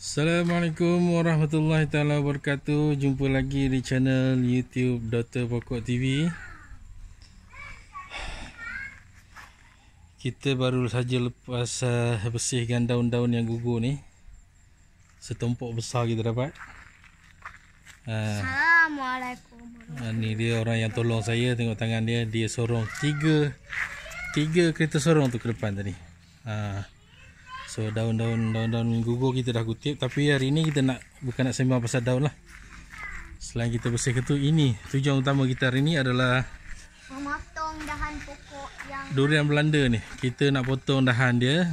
Assalamualaikum warahmatullahi taala wabarakatuh. Jumpa lagi di channel YouTube Dr. Pokok TV. Kita baru saja lepas uh, bersihkan daun-daun yang gugur ni. Setumpuk besar kita dapat. Uh, Assalamualaikum. Uh, dia orang yang tolong saya tengok tangan dia, dia sorong tiga tiga kereta sorong tu ke depan tadi. Ah. Uh, So daun-daun daun-daun gugur kita dah kutip tapi hari ini kita nak bukan nak sembang pasal daun lah. Selain kita bersih tu ini tujuan utama kita hari ini adalah memotong dahan pokok yang durian Belanda ni. Kita nak potong dahan dia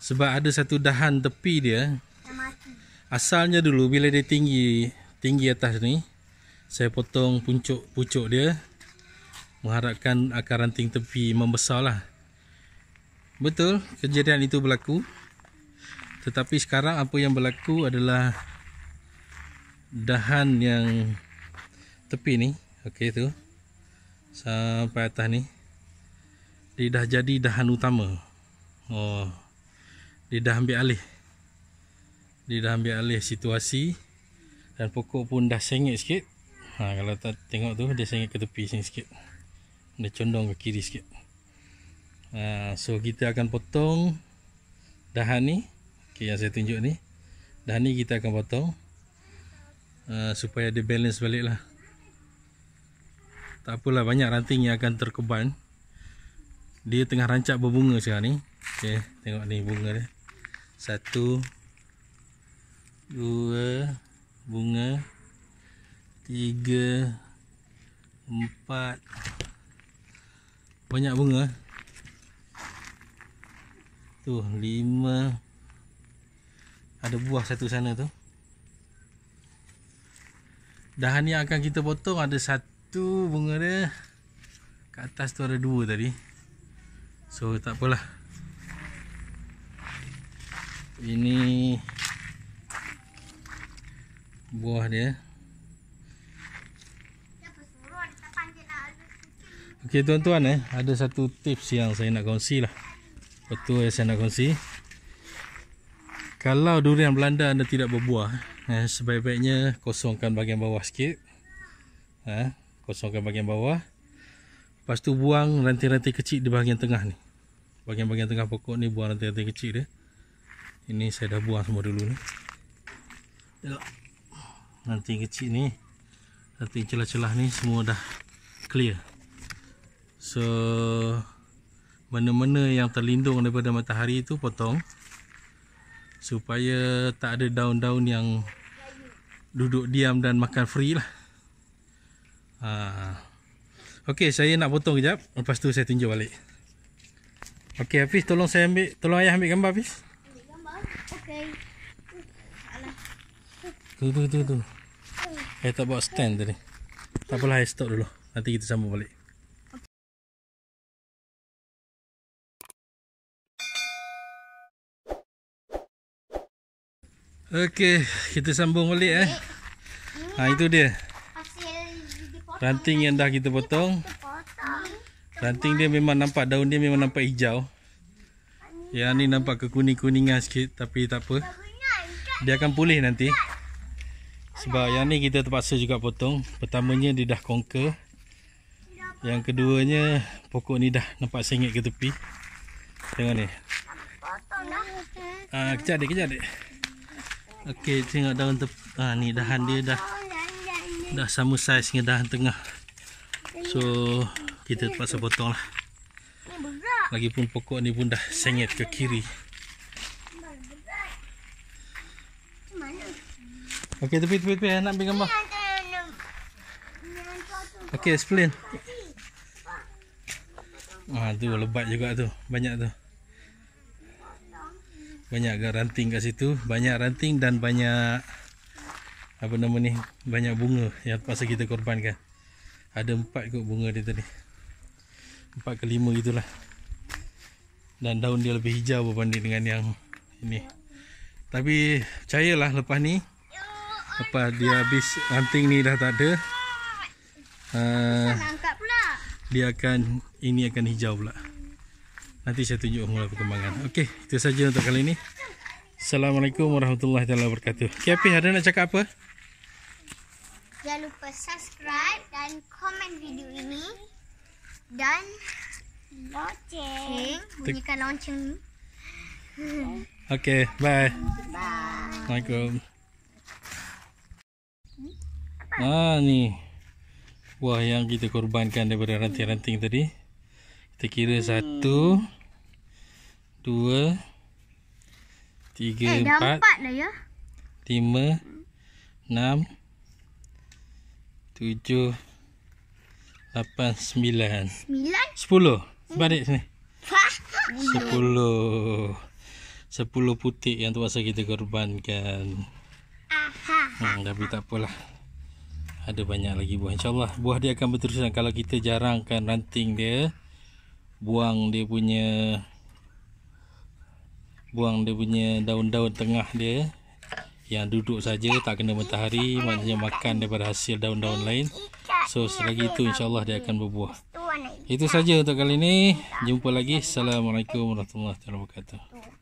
sebab ada satu dahan tepi dia yang mati. Asalnya dulu bila dia tinggi tinggi atas ni saya potong puncuk-puncuk dia mengharapkan akar ranting tepi membesarlah. Betul, kejadian itu berlaku. Tetapi sekarang apa yang berlaku adalah dahan yang tepi ni, okey tu. Sampai atas ni. Dia dah jadi dahan utama. Oh. Dia dah ambil alih. Dia dah ambil alih situasi dan pokok pun dah sengit sikit. Ha kalau tak tengok tu dia sengit ke tepi sini sikit. Dia condong ke kiri sikit. Ah, so kita akan potong Dahan ni okay, Yang saya tunjuk ni Dahan ni kita akan potong uh, Supaya dia balance balik lah Tak apalah banyak ranting yang akan terkeban Dia tengah rancak berbunga sekarang ni okay, Tengok ni bunga dia Satu Dua Bunga Tiga Empat Banyak bunga Tu lima Ada buah satu sana tu Dahan yang akan kita potong ada satu bunga dia Kat atas tu ada dua tadi So tak apalah Ini Buah dia Okey tuan-tuan eh ada satu tips yang saya nak kongsilah. Itu yang saya nak kongsi Kalau durian Belanda anda tidak berbuah eh, Sebaik-baiknya kosongkan bahagian bawah sikit eh, Kosongkan bahagian bawah Lepas tu buang ranting-ranting kecil di bahagian tengah ni Bahagian-bahagian tengah pokok ni buang ranting-ranting kecil dia Ini saya dah buang semua dulu ni Ranting kecil ni Ranting celah-celah ni semua dah clear So mana-mana yang terlindung daripada matahari itu potong supaya tak ada daun-daun yang duduk diam dan makan free lah ha. ok saya nak potong kejap lepas tu saya tunjuk balik ok Hafiz tolong saya ambil tolong ayah ambil gambar Hafiz gambar ok tu tu tu tu saya tak buat stand tadi tak apalah saya stop dulu nanti kita sambung balik Okey, kita sambung balik eh. Ha itu dia. Ranting yang dah kita potong. Ranting dia memang nampak daun dia memang nampak hijau. Ya ni nampak kekuning-kuningan sikit tapi tak apa. Dia akan pulih nanti. Sebab yang ni kita terpaksa juga potong. Pertamanya dia dah conquer. Yang keduanya pokok ni dah nampak sengit ke tepi. Tengok ni. Ah, kejap dek, kejap dek. Okey, tengok daun tep ah ni dahan dia dah dah sama saiz dengan dahan tengah. So, kita terpaksa potonglah. Lagipun pokok ni pun dah sengit ke kiri. Okey, tepi tepi tepi nak pinggang bah. Okey, explain. Ah, tu lebat juga tu. Banyak tu banyak ranting kat situ banyak ranting dan banyak apa nama ni banyak bunga yang pasal kita korbankan ada empat kot bunga dia tadi empat ke lima gitulah dan daun dia lebih hijau berbanding dengan yang ini tapi percayalah lepas ni apa dia habis ranting ni dah tak ada uh, dia akan ini akan hijau pula Nanti saya tunjuk mula perkembangan. Okey, itu saja untuk kali ini. Assalamualaikum warahmatullahi wabarakatuh. Kepi, ada nak cakap apa? Jangan lupa subscribe dan komen video ini dan lonceng, bunyikan lonceng. Okey, bye. Bye. Assalamualaikum. Ah ni. Wah yang kita korbankan daripada ranting-ranting tadi. Kita kira hmm. satu dua, tiga, eh, empat, empat ya. lima, enam, tujuh, lapan, sembilan, sembilan? sepuluh. Balik hmm. sini. Sepuluh. Sepuluh putih yang terpaksa kita korbankan. Hmm, tapi tak apalah. Ada banyak lagi buah. InsyaAllah buah dia akan berterusan. Kalau kita jarangkan ranting dia. Buang dia punya buang dia punya daun-daun tengah dia yang duduk saja tak kena matahari maknanya makan daripada hasil daun-daun lain so selagi itu insyaallah dia akan berbuah itu saja untuk kali ini jumpa lagi assalamualaikum warahmatullahi wabarakatuh